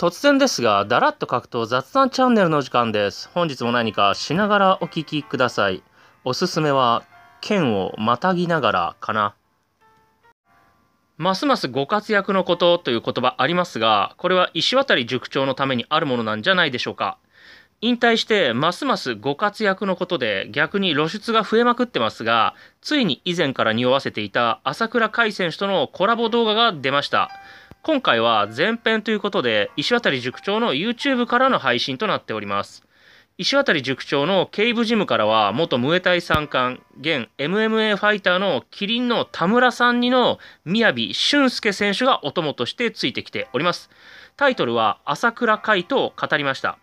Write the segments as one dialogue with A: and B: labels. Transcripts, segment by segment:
A: 突然ですが、だらっと書くと雑談チャンネルの時間です。本日も何かしながらお聞きください。おすすめは、剣をまたぎながらかな。ますますご活躍のことという言葉ありますが、これは石渡塾長のためにあるものなんじゃないでしょうか。引退してますますご活躍のことで逆に露出が増えまくってますがついに以前から匂わせていた朝倉海選手とのコラボ動画が出ました今回は前編ということで石渡塾長の YouTube からの配信となっております石渡塾長の警部ジムからは元ムエタイ三冠現 MMA ファイターのキリンの田村さんにの宮城俊介選手がお供としてついてきておりますタイトルは「朝倉海」と語りました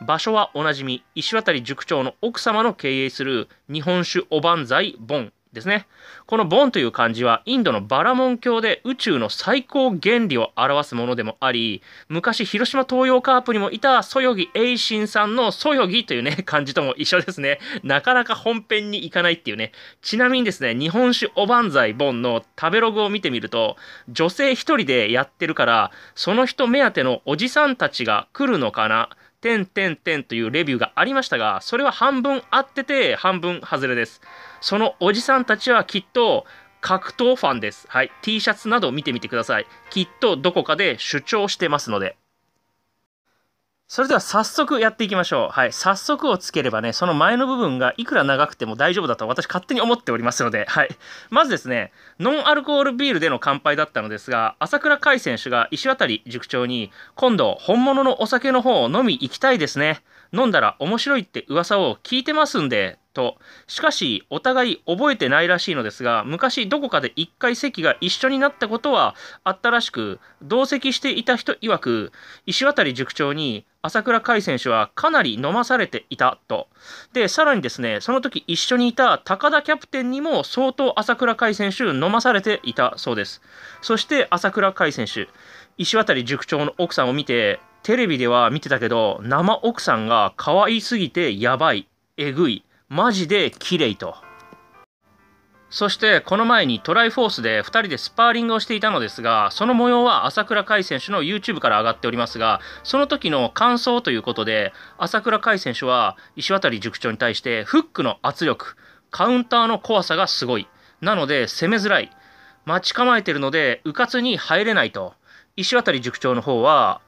A: 場所はおなじみ石渡塾長の奥様の経営する日本酒おばんざいボンですねこのボンという漢字はインドのバラモン教で宇宙の最高原理を表すものでもあり昔広島東洋カープにもいたそよぎ栄心さんのそよぎというね 漢字とも一緒ですねなかなか本編に行かないっていうねちなみにですね日本酒おばんざいボンの食べログを見てみると女性1人でやってるからその人目当てのおじさんたちが来るのかなててんんてんというレビューがありましたがそれは半分合ってて半分外れですそのおじさんたちはきっと格闘ファンです、はい、T シャツなどを見てみてくださいきっとどこかで主張してますのでそれでは早速やっていきましょう。はい。早速をつければね、その前の部分がいくら長くても大丈夫だと私勝手に思っておりますので、はい。まずですね、ノンアルコールビールでの乾杯だったのですが、朝倉海選手が石渡塾長に、今度本物のお酒の方を飲み行きたいですね。飲んだら面白いって噂を聞いてますんで、としかしお互い覚えてないらしいのですが昔どこかで一回席が一緒になったことはあったらしく同席していた人曰く石渡塾長に朝倉海選手はかなり飲まされていたと。で、さらにですね、その時一緒にいた高田キャプテンにも相当朝倉海選手飲まされていたそうです。そして朝倉海選手、石渡塾長の奥さんを見て、テレビでは見てたけど、生奥さんが可愛すぎてやばい、えぐい。マジで綺麗と。そしてこの前にトライフォースで2人でスパーリングをしていたのですがその模様は朝倉海選手の YouTube から上がっておりますがその時の感想ということで朝倉海選手は石渡塾長に対してフックの圧力カウンターの怖さがすごいなので攻めづらい待ち構えてるのでうかつに入れないと石渡塾長の方は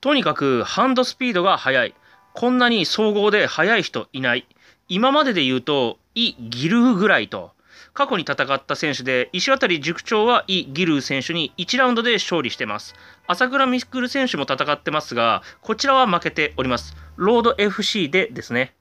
A: とにかくハンドスピードが速いこんなに総合で速い人いない今までで言うと、イ・ギルーぐらいと、過去に戦った選手で、石渡塾長はイ・ギルー選手に1ラウンドで勝利してます。朝倉ミス未来選手も戦ってますが、こちらは負けております。ロード FC でですね。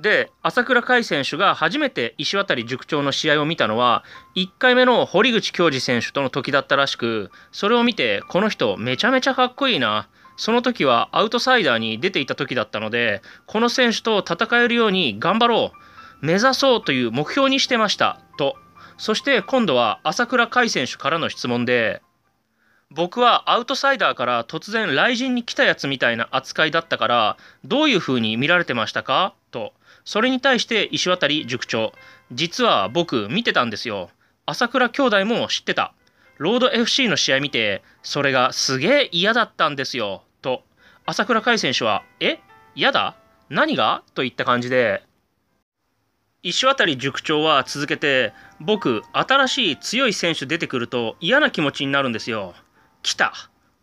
A: で、朝倉海選手が初めて石渡塾長の試合を見たのは、1回目の堀口恭司選手との時だったらしく、それを見て、この人めちゃめちゃかっこいいな。その時はアウトサイダーに出ていた時だったのでこの選手と戦えるように頑張ろう目指そうという目標にしてましたとそして今度は朝倉海選手からの質問で僕はアウトサイダーから突然雷神に来たやつみたいな扱いだったからどういうふうに見られてましたかとそれに対して石渡塾長実は僕見てたんですよ朝倉兄弟も知ってたロード FC の試合見てそれがすげえ嫌だったんですよ朝倉海選手は「え嫌だ何が?」といった感じで石渡塾長は続けて「僕新しい強い選手出てくると嫌な気持ちになるんですよ」「来た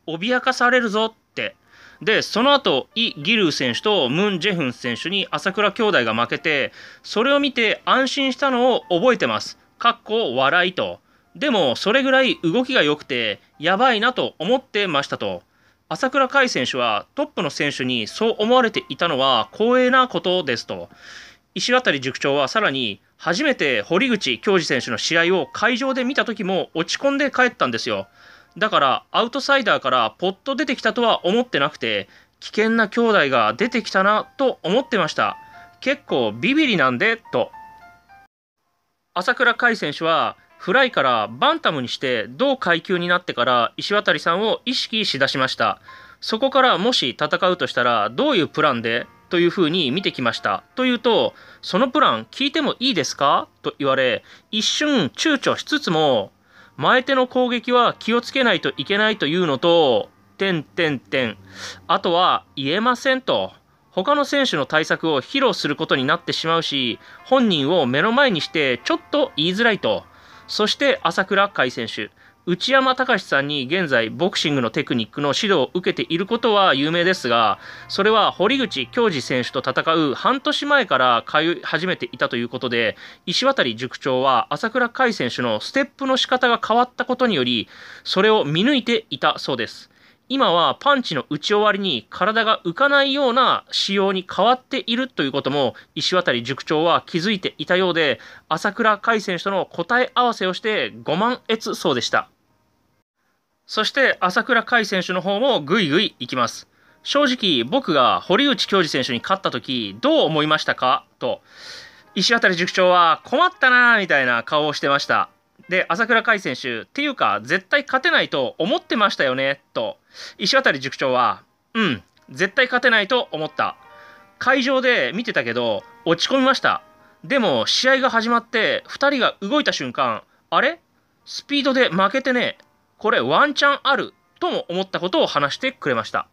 A: 脅かされるぞ」ってでその後イ・ギルー選手とムン・ジェフン選手に朝倉兄弟が負けてそれを見て安心したのを覚えてます。かっこ笑いとでもそれぐらい動きが良くてやばいなと思ってましたと。朝倉海選手はトップの選手にそう思われていたのは光栄なことですと石渡塾長はさらに初めて堀口恭司選手の試合を会場で見た時も落ち込んで帰ったんですよだからアウトサイダーからポッと出てきたとは思ってなくて危険な兄弟が出てきたなと思ってました結構ビビりなんでと朝倉海選手はフライからバンタムにして同階級になってから石渡さんを意識しだしましたそこからもし戦うとしたらどういうプランでというふうに見てきましたというと「そのプラン聞いてもいいですか?」と言われ一瞬躊躇しつつも前手の攻撃は気をつけないといけないというのと点点点あとは言えませんと他の選手の対策を披露することになってしまうし本人を目の前にしてちょっと言いづらいと。そして朝倉海選手内山隆さんに現在ボクシングのテクニックの指導を受けていることは有名ですがそれは堀口恭司選手と戦う半年前から通い始めていたということで石渡塾長は朝倉海選手のステップの仕方が変わったことによりそれを見抜いていたそうです。今はパンチの打ち終わりに体が浮かないような仕様に変わっているということも石渡塾長は気づいていたようで朝倉海選手との答え合わせをしてご満悦そうでしたそして朝倉海選手の方もぐいぐいいきます正直僕が堀内教授選手に勝った時どう思いましたかと石渡塾長は困ったなみたいな顔をしてましたで朝倉海選手っていうか絶対勝てないと思ってましたよねと石渡塾長はうん絶対勝てないと思った会場で見てたけど落ち込みましたでも試合が始まって2人が動いた瞬間あれスピードで負けてねこれワンチャンあるとも思ったことを話してくれました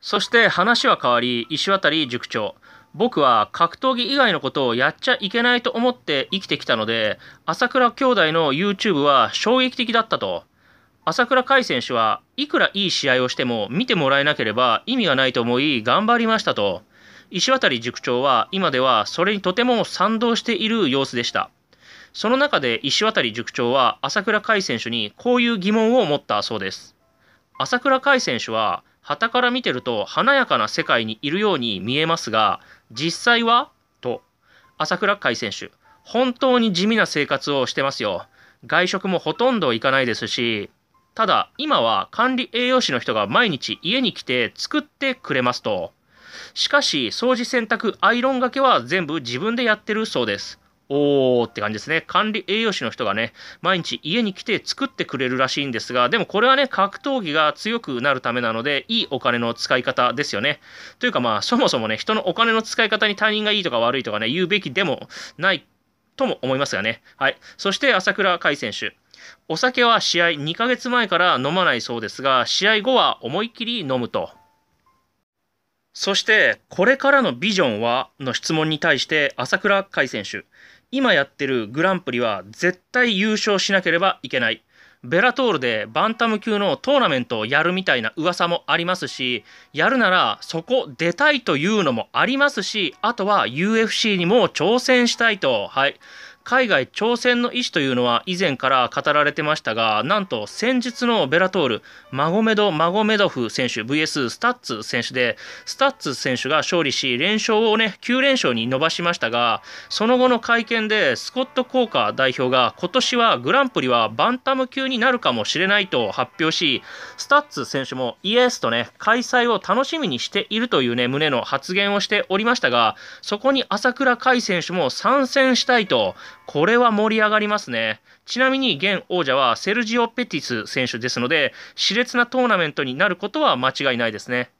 A: そして話は変わり石渡塾長僕は格闘技以外のことをやっちゃいけないと思って生きてきたので朝倉兄弟の YouTube は衝撃的だったと朝倉海選手はいくらいい試合をしても見てもらえなければ意味がないと思い頑張りましたと石渡塾長は今ではそれにとても賛同している様子でしたその中で石渡塾長は朝倉海選手にこういう疑問を持ったそうです朝倉海選手は旗から見てると華やかな世界にいるように見えますが実際はと朝倉海選手本当に地味な生活をしてますよ外食もほとんど行かないですしただ今は管理栄養士の人が毎日家に来て作ってくれますとしかし掃除洗濯アイロンがけは全部自分でやってるそうですおーって感じですね。管理栄養士の人がね、毎日家に来て作ってくれるらしいんですが、でもこれはね、格闘技が強くなるためなので、いいお金の使い方ですよね。というかまあ、そもそもね、人のお金の使い方に他人がいいとか悪いとかね、言うべきでもないとも思いますがね。はい。そして、朝倉海選手。お酒は試合2ヶ月前から飲まないそうですが、試合後は思いっきり飲むと。そして、これからのビジョンはの質問に対して、朝倉海選手。今やってるグランプリは絶対優勝しなければいけないベラトールでバンタム級のトーナメントをやるみたいな噂もありますしやるならそこ出たいというのもありますしあとは UFC にも挑戦したいとはい海外挑戦の意思というのは以前から語られてましたがなんと先日のベラトールマゴメド・マゴメドフ選手 VS スタッツ選手でスタッツ選手が勝利し連勝をね9連勝に伸ばしましたがその後の会見でスコット・コーカー代表が今年はグランプリはバンタム級になるかもしれないと発表しスタッツ選手もイエスとね開催を楽しみにしているというね胸の発言をしておりましたがそこに朝倉海選手も参戦したいとこれは盛り上がりますね。ちなみに現王者はセルジオ・ペティス選手ですので、熾烈なトーナメントになることは間違いないですね。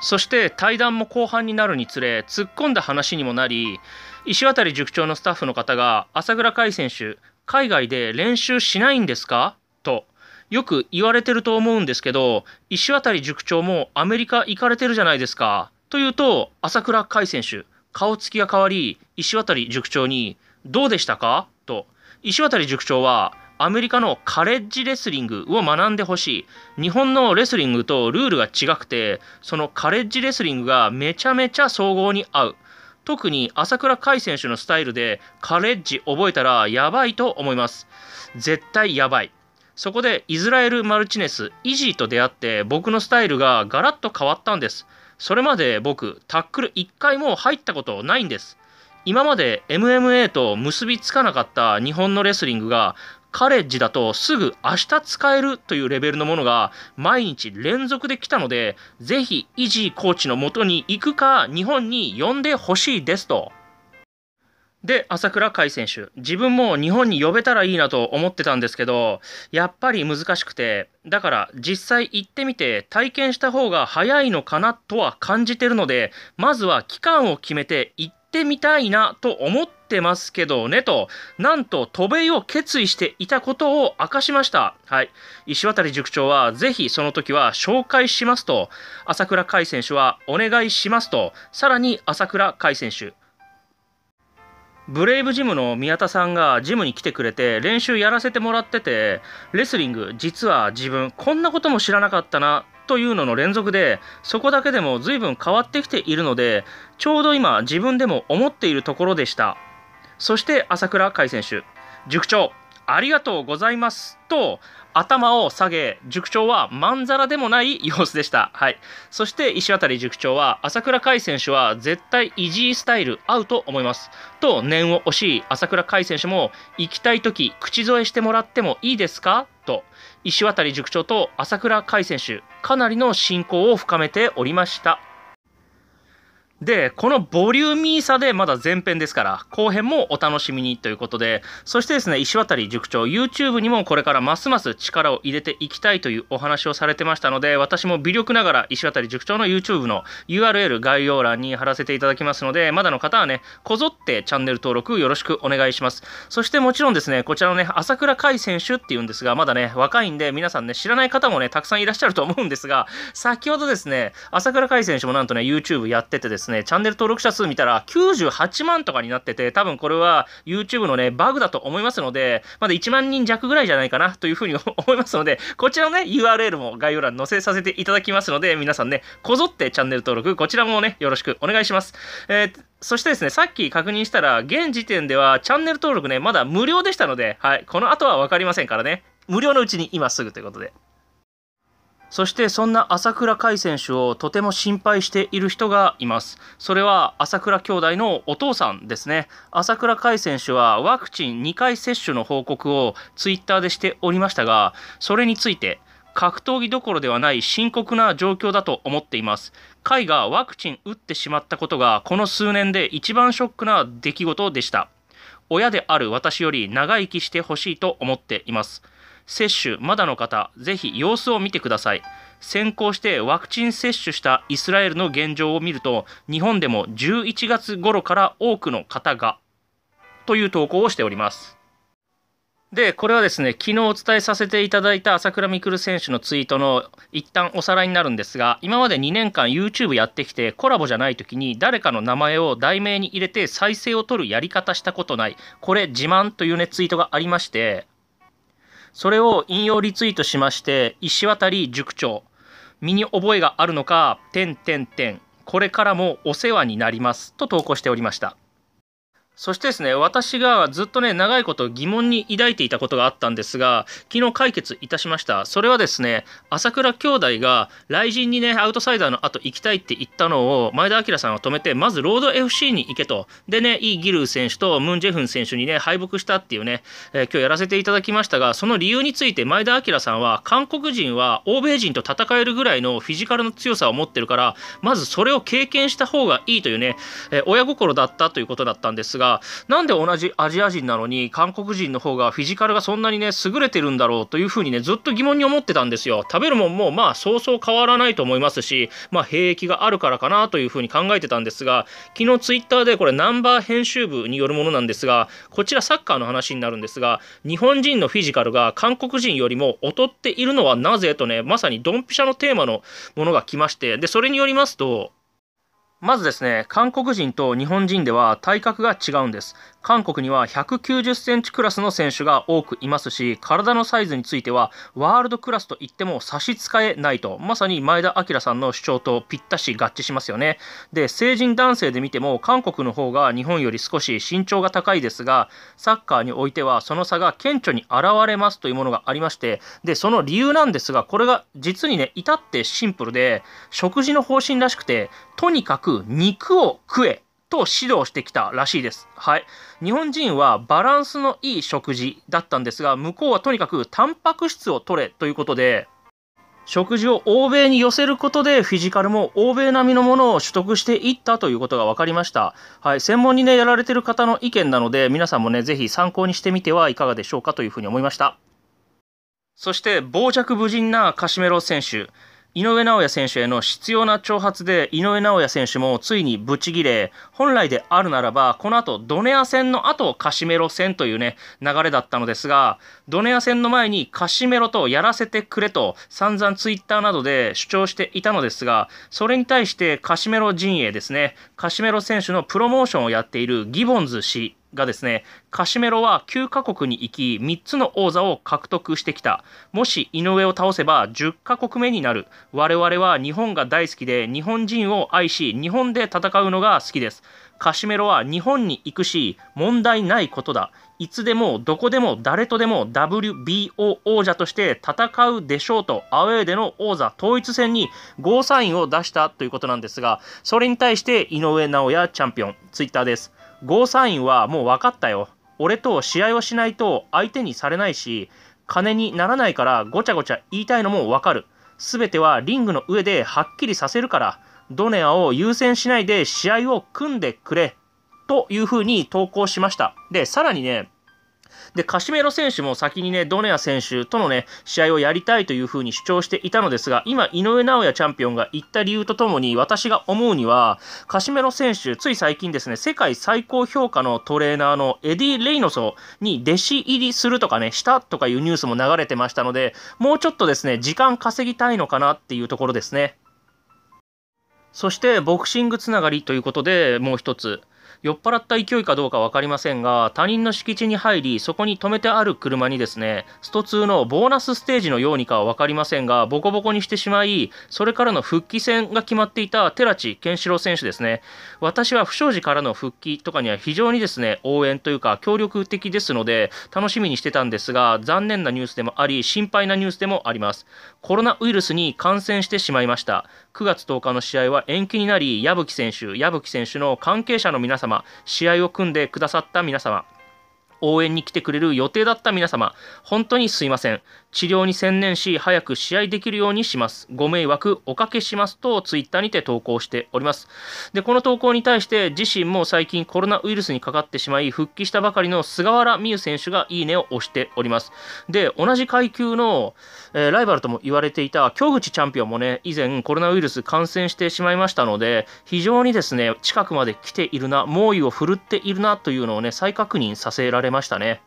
A: そして対談も後半になるにつれ突っ込んだ話にもなり石渡塾長のスタッフの方が朝倉海選手海外で練習しないんですかとよく言われてると思うんですけど石渡塾長もアメリカ行かれてるじゃないですかというと朝倉海選手顔つきが変わり石渡塾長に「どうでしたか?」と石渡塾長はアメリカのカレッジレスリングを学んでほしい日本のレスリングとルールが違くてそのカレッジレスリングがめちゃめちゃ総合に合う特に朝倉海選手のスタイルでカレッジ覚えたらやばいと思います絶対やばいそこでイズラエル・マルチネスイジーと出会って僕のスタイルがガラッと変わったんですそれまで僕タックル1回も入ったことないんです今まで MMA と結びつかなかった日本のレスリングがカレッジだとすぐ明日使えるというレベルのものが毎日連続で来たのでぜひイジーコーチのもとに行くか日本に呼んでほしいですとで朝倉海選手自分も日本に呼べたらいいなと思ってたんですけどやっぱり難しくてだから実際行ってみて体験した方が早いのかなとは感じてるのでまずは期間を決めて行ってみたいなと思ってますけどねとなんと渡米を決意していたことを明かしましたはい石渡塾長はぜひその時は紹介しますと朝倉海選手はお願いしますとさらに朝倉海選手ブレイブジムの宮田さんがジムに来てくれて練習やらせてもらっててレスリング実は自分こんなことも知らなかったなというのの連続でそこだけでも随分変わってきているのでちょうど今自分でも思っているところでしたそして朝倉海選手塾長ありがとうございますと頭を下げ塾長はまんざらでもない様子でした、はい、そして石渡塾長は朝倉海選手は絶対イジースタイル合うと思いますと念を惜し朝倉海選手も行きたい時口添えしてもらってもいいですかと石渡塾長と朝倉海選手かなりの親交を深めておりましたでこのボリューミーさでまだ前編ですから後編もお楽しみにということでそしてですね石渡塾長 YouTube にもこれからますます力を入れていきたいというお話をされてましたので私も微力ながら石渡塾長の YouTube の URL 概要欄に貼らせていただきますのでまだの方はねこぞってチャンネル登録よろしくお願いしますそしてもちろんですねこちらのね朝倉海選手っていうんですがまだね若いんで皆さんね知らない方もねたくさんいらっしゃると思うんですが先ほどですね朝倉海選手もなんとね YouTube やっててですねですねチャンネル登録者数見たら98万とかになってて多分これは YouTube のねバグだと思いますのでまだ1万人弱ぐらいじゃないかなというふうに 思いますのでこちらのね URL も概要欄載せさせていただきますので皆さんねこぞってチャンネル登録こちらもねよろしくお願いします、えーそしてですね、さっき確認したら、現時点ではチャンネル登録ね、まだ無料でしたので、はい、この後は分かりませんからね、無料のうちに今すぐということで。そしてそんな朝倉海選手をとても心配している人がいます。それは朝倉兄弟のお父さんですね。朝倉海選手はワクチン2回接種の報告をツイッターでしておりましたが、それについて格闘技どころではない深刻な状況だと思っています。海がワクチン打ってしまったことがこの数年で一番ショックな出来事でした。親である私より長生きしてほしいと思っています。接種まだの方ぜひ様子を見てください先行してワクチン接種したイスラエルの現状を見ると日本でも11月頃から多くの方がという投稿をしておりますでこれはですね昨日お伝えさせていただいた朝倉未来選手のツイートの一旦おさらいになるんですが今まで2年間 YouTube やってきてコラボじゃない時に誰かの名前を題名に入れて再生を取るやり方したことないこれ自慢というねツイートがありましてそれを引用リツイートしまして石渡塾長身に覚えがあるのか点点点これからもお世話になりますと投稿しておりましたそしてですね、私がずっとね、長いこと疑問に抱いていたことがあったんですが、昨日解決いたしました。それはですね、朝倉兄弟が雷神にね、アウトサイダーの後行きたいって言ったのを前田明さんは止めて、まずロード FC に行けと。でね、イ・ギルー選手とムン・ジェフン選手にね、敗北したっていうね、えー、今日やらせていただきましたが、その理由について前田明さんは、韓国人は欧米人と戦えるぐらいのフィジカルの強さを持ってるから、まずそれを経験した方がいいというね、えー、親心だったということだったんですが、がなんで同じアジア人なのに韓国人の方がフィジカルがそんなにね優れてるんだろうというふうにねずっと疑問に思ってたんですよ食べるもんもまあそうそう変わらないと思いますしまあ兵役があるからかなというふうに考えてたんですが昨日ツイッターでこれナンバー編集部によるものなんですがこちらサッカーの話になるんですが日本人のフィジカルが韓国人よりも劣っているのはなぜとねまさにドンピシャのテーマのものが来ましてでそれによりますとまずですね、韓国人と日本人では体格が違うんです。韓国には190センチクラスの選手が多くいますし体のサイズについてはワールドクラスといっても差し支えないとまさに前田明さんの主張とぴったし合致しますよねで成人男性で見ても韓国の方が日本より少し身長が高いですがサッカーにおいてはその差が顕著に現れますというものがありましてでその理由なんですがこれが実にね至ってシンプルで食事の方針らしくてとにかく肉を食えと指導してきたらしいです。はい、日本人はバランスのいい食事だったんですが向こうはとにかくタンパク質を取れということで食事を欧米に寄せることでフィジカルも欧米並みのものを取得していったということが分かりました、はい、専門にねやられてる方の意見なので皆さんもねぜひ参考にしてみてはいかがでしょうかというふうに思いましたそして傍若無人なカシメロ選手井上尚弥選手への執拗な挑発で井上尚弥選手もついにブチギレ本来であるならばこの後ドネア戦の後カシメロ戦というね流れだったのですがドネア戦の前にカシメロとやらせてくれと散々ツイッターなどで主張していたのですがそれに対してカシメロ陣営ですねカシメロ選手のプロモーションをやっているギボンズ氏がですねカシメロは9カ国に行き3つの王座を獲得してきたもし井上を倒せば10カ国目になる我々は日本が大好きで日本人を愛し日本で戦うのが好きですカシメロは日本に行くし問題ないことだいつでもどこでも誰とでも WBO 王者として戦うでしょうとアウェーでの王座統一戦にゴーサインを出したということなんですがそれに対して井上尚弥チャンピオンツイッターですゴーサインはもう分かったよ。俺と試合をしないと相手にされないし、金にならないからごちゃごちゃ言いたいのも分かる。すべてはリングの上ではっきりさせるから、ドネアを優先しないで試合を組んでくれ。というふうに投稿しました。で、さらにね、でカシメロ選手も先にねドネア選手とのね試合をやりたいというふうに主張していたのですが今、井上尚弥チャンピオンが言った理由とともに私が思うにはカシメロ選手、つい最近ですね世界最高評価のトレーナーのエディ・レイノソに弟子入りするとかねしたとかいうニュースも流れてましたのでもうちょっとですね時間稼ぎたいのかなっていうところですね。そしてボクシングつながりということでもう1つ。酔っ払った勢いかどうか分かりませんが他人の敷地に入りそこに止めてある車にですねスト2のボーナスステージのようにかは分かりませんがボコボコにしてしまいそれからの復帰戦が決まっていた寺地健志郎選手ですね私は不祥事からの復帰とかには非常にですね応援というか協力的ですので楽しみにしてたんですが残念なニュースでもあり心配なニュースでもありますコロナウイルスに感染してしまいました9月10日の試合は延期になり矢吹選手矢吹選手の関係者の皆様試合を組んでくださった皆様応援に来てくれる予定だった皆様、本当にすいません。治療に専念し早く試合できるようにしますご迷惑おかけしますとツイッターにて投稿しておりますでこの投稿に対して自身も最近コロナウイルスにかかってしまい復帰したばかりの菅原美優選手がいいねを押しておりますで同じ階級の、えー、ライバルとも言われていた京口チャンピオンもね以前コロナウイルス感染してしまいましたので非常にですね近くまで来ているな猛威を振るっているなというのをね再確認させられましたね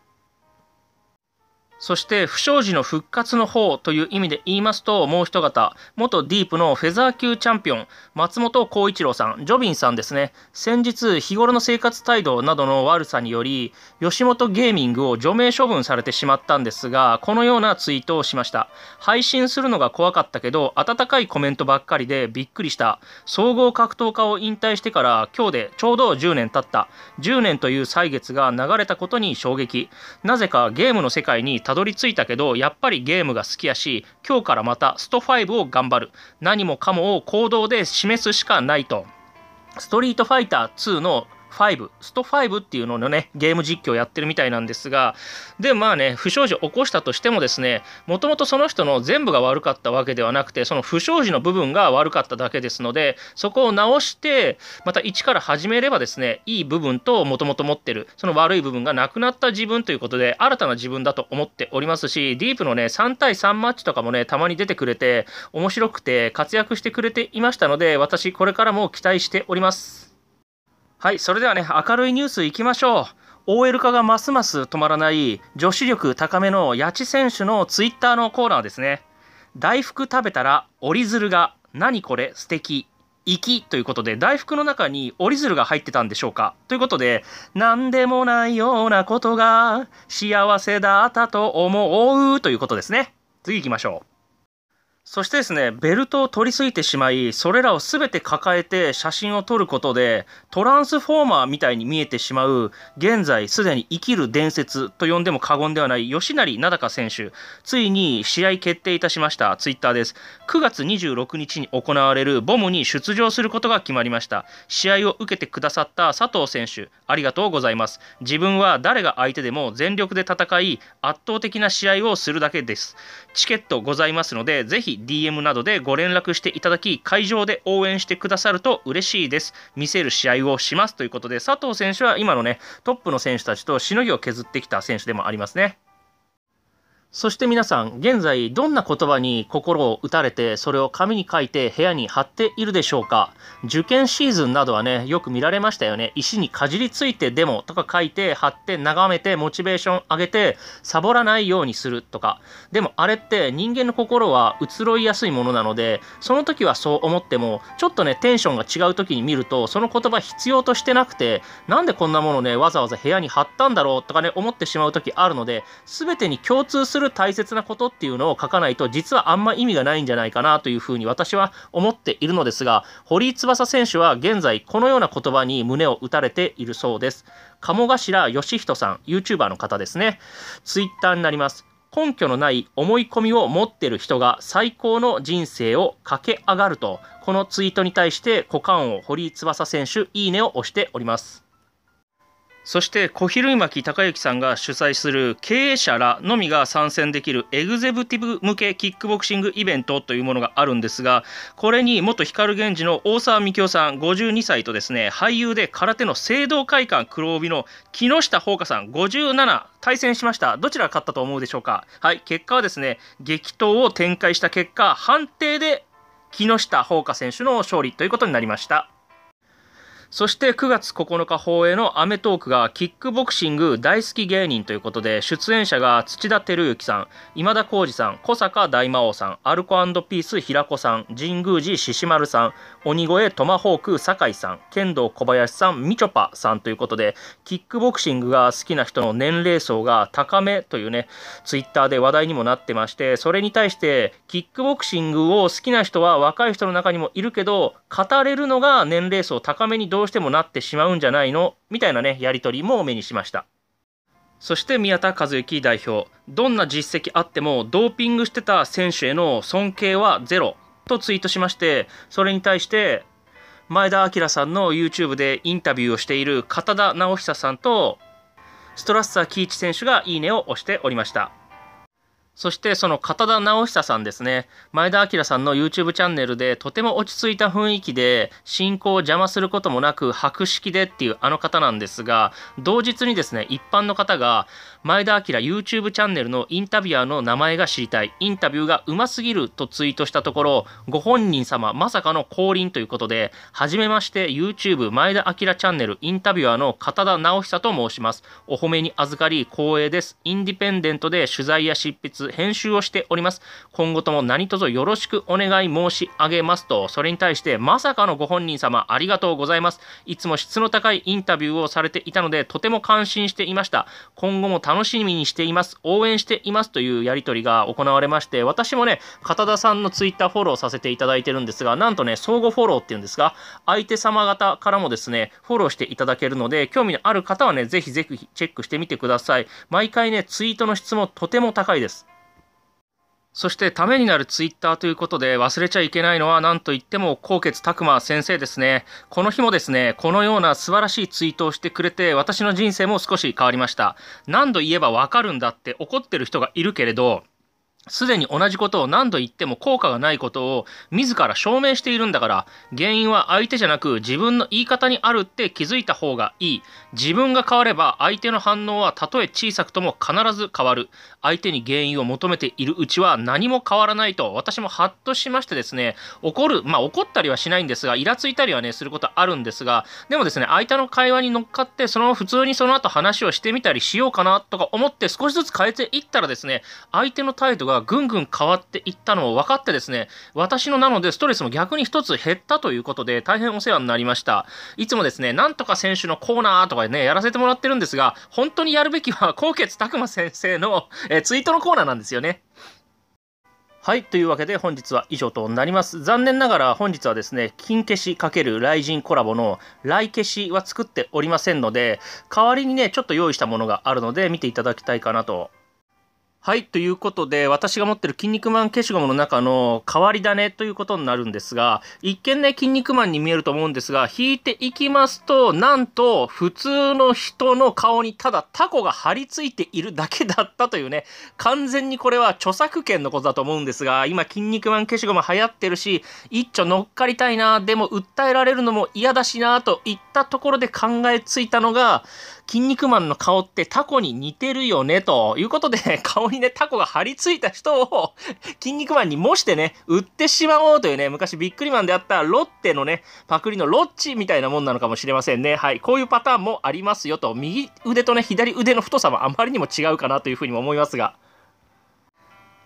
A: そして不祥事の復活の方という意味で言いますともう一方元ディープのフェザー級チャンピオン松本幸一郎さんジョビンさんですね先日日頃の生活態度などの悪さにより吉本ゲーミングを除名処分されてしまったんですがこのようなツイートをしました配信するのが怖かったけど温かいコメントばっかりでびっくりした総合格闘家を引退してから今日でちょうど10年経った10年という歳月が流れたことに衝撃なぜかゲームの世界にたどり着いたけどやっぱりゲームが好きやし今日からまたスト5を頑張る何もかもを行動で示すしかないとストリートファイター2の5スト5っていうののねゲーム実況やってるみたいなんですがでまあね不祥事を起こしたとしてもですねもともとその人の全部が悪かったわけではなくてその不祥事の部分が悪かっただけですのでそこを直してまた一から始めればですねいい部分ともともと持ってるその悪い部分がなくなった自分ということで新たな自分だと思っておりますしディープのね3対3マッチとかもねたまに出てくれて面白くて活躍してくれていましたので私これからも期待しております。はい、それではね、明るいニュースいきましょう。OL 化がますます止まらない女子力高めの八千選手のツイッターのコーナーですね。大福食べたら折り鶴が、何これ素敵行きということで大福の中に折り鶴が入ってたんでしょうかということで何でもないようなことが幸せだったと思うということですね次行きましょうそしてですねベルトを取りすぎてしまいそれらを全て抱えて写真を撮ることでトランスフォーマーみたいに見えてしまう現在すでに生きる伝説と呼んでも過言ではない吉成名高選手ついに試合決定いたしましたツイッターです9月26日に行われるボムに出場することが決まりました試合を受けてくださった佐藤選手ありがとうございます自分は誰が相手でも全力で戦い圧倒的な試合をするだけですチケットございますのでぜひ DM などでご連絡していただき会場で応援してくださると嬉しいです見せる試合をしますということで佐藤選手は今のねトップの選手たちとしのぎを削ってきた選手でもありますね。そして皆さん、現在どんな言葉に心を打たれて、それを紙に書いて部屋に貼っているでしょうか受験シーズンなどはね、よく見られましたよね。石にかじりついてでもとか書いて、貼って眺めて、モチベーション上げて、サボらないようにするとか。でもあれって人間の心は移ろいやすいものなので、その時はそう思っても、ちょっとね、テンションが違う時に見ると、その言葉必要としてなくて、なんでこんなものね、わざわざ部屋に貼ったんだろうとかね、思ってしまう時あるので、全てに共通するする大切なことっていうのを書かないと実はあんま意味がないんじゃないかなというふうに私は思っているのですが堀井翼選手は現在このような言葉に胸を打たれているそうです鴨頭義人さん YouTuber の方ですねツイッターになります根拠のない思い込みを持ってる人が最高の人生を駆け上がるとこのツイートに対して股間を堀井翼選手いいねを押しておりますそして小比類巻隆之さんが主催する経営者らのみが参戦できるエグゼクティブ向けキックボクシングイベントというものがあるんですがこれに元光源氏の大沢樹生さん52歳とですね俳優で空手の聖堂会館黒帯の木下宝花さん57対戦しましたどちらが勝ったと思うでしょうかはい結果はですね激闘を展開した結果判定で木下宝花選手の勝利ということになりました。そして9月9日放映の『アメトーーク』がキックボクシング大好き芸人ということで出演者が土田照之さん今田耕司さん小坂大魔王さんアルコピース平子さん神宮寺獅子丸さん鬼越トマホーク酒井さん剣道小林さんみちょぱさんということでキックボクシングが好きな人の年齢層が高めというねツイッターで話題にもなってましてそれに対してキックボクシングを好きな人は若い人の中にもいるけど語れるのが年齢層高めに同どうしてもなってしまうんじゃないのみたいなねやり取りも目にしましたそして宮田和幸代表どんな実績あってもドーピングしてた選手への尊敬はゼロとツイートしましてそれに対して前田明さんの YouTube でインタビューをしている片田直久さんとストラッサー喜一選手がいいねを押しておりましたそしてその片田直久さんですね前田明さんの YouTube チャンネルでとても落ち着いた雰囲気で進行を邪魔することもなく博識でっていうあの方なんですが同日にですね一般の方が前田明 YouTube チャンネルのインタビュアーの名前が知りたいインタビューがうますぎるとツイートしたところご本人様まさかの降臨ということではじめまして YouTube 前田明チャンネルインタビュアーの片田直久と申しますお褒めに預かり光栄ですインディペンデントで取材や執筆編集をしております。今後とも何卒よろしくお願い申し上げますと、それに対して、まさかのご本人様、ありがとうございます。いつも質の高いインタビューをされていたので、とても感心していました。今後も楽しみにしています。応援していますというやり取りが行われまして、私もね、片田さんのツイッターフォローさせていただいてるんですが、なんとね、相互フォローっていうんですが、相手様方からもですね、フォローしていただけるので、興味のある方はね、ぜひぜひチェックしてみてください。毎回ね、ツイートの質もとても高いです。そしてためになるツイッターということで忘れちゃいけないのは何と言っても高傑拓磨先生ですね。この日もですね、このような素晴らしいツイートをしてくれて私の人生も少し変わりました。何度言えばわかるんだって怒ってる人がいるけれど、すでに同じことを何度言っても効果がないことを自ら証明しているんだから原因は相手じゃなく自分の言い方にあるって気づいた方がいい自分が変われば相手の反応はたとえ小さくとも必ず変わる相手に原因を求めているうちは何も変わらないと私もハッとしましてですね怒るまあ怒ったりはしないんですがイラついたりはねすることあるんですがでもですね相手の会話に乗っかってその普通にその後話をしてみたりしようかなとか思って少しずつ変えていったらですね相手の態度がぐんぐん変わっていったのを分かってですね、私のなのでストレスも逆に一つ減ったということで、大変お世話になりました。いつもですね、なんとか選手のコーナーとかね、やらせてもらってるんですが、本当にやるべきは、高潔拓磨先生の、えツイートのコーナーなんですよね。はい。というわけで本日は以上となります。残念ながら本日はですね、金消し×雷神コラボの雷消しは作っておりませんので、代わりにね、ちょっと用意したものがあるので見ていただきたいかなとはい。ということで、私が持ってる筋肉マン消しゴムの中の変わり種ということになるんですが、一見ね、筋肉マンに見えると思うんですが、引いていきますと、なんと、普通の人の顔にただタコが張り付いているだけだったというね、完全にこれは著作権のことだと思うんですが、今、筋肉マン消しゴム流行ってるし、一丁乗っかりたいな、でも訴えられるのも嫌だしな、といったところで考えついたのが、筋肉マンの顔ってタコに似てるよね、ということで、顔にね、タコが張り付いた人を、筋肉マンに模してね、売ってしまおうというね、昔ビックリマンであったロッテのね、パクリのロッチみたいなもんなのかもしれませんね。はい。こういうパターンもありますよと、右腕とね、左腕の太さはあまりにも違うかなというふうにも思いますが。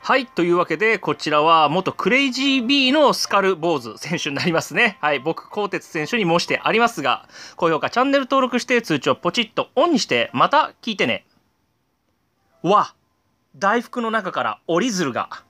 A: はい。というわけで、こちらは元クレイジー B のスカル坊主選手になりますね。はい。僕、鋼鉄選手に申してありますが、高評価、チャンネル登録して、通知をポチッとオンにして、また聞いてね。わ、大福の中から折り鶴が。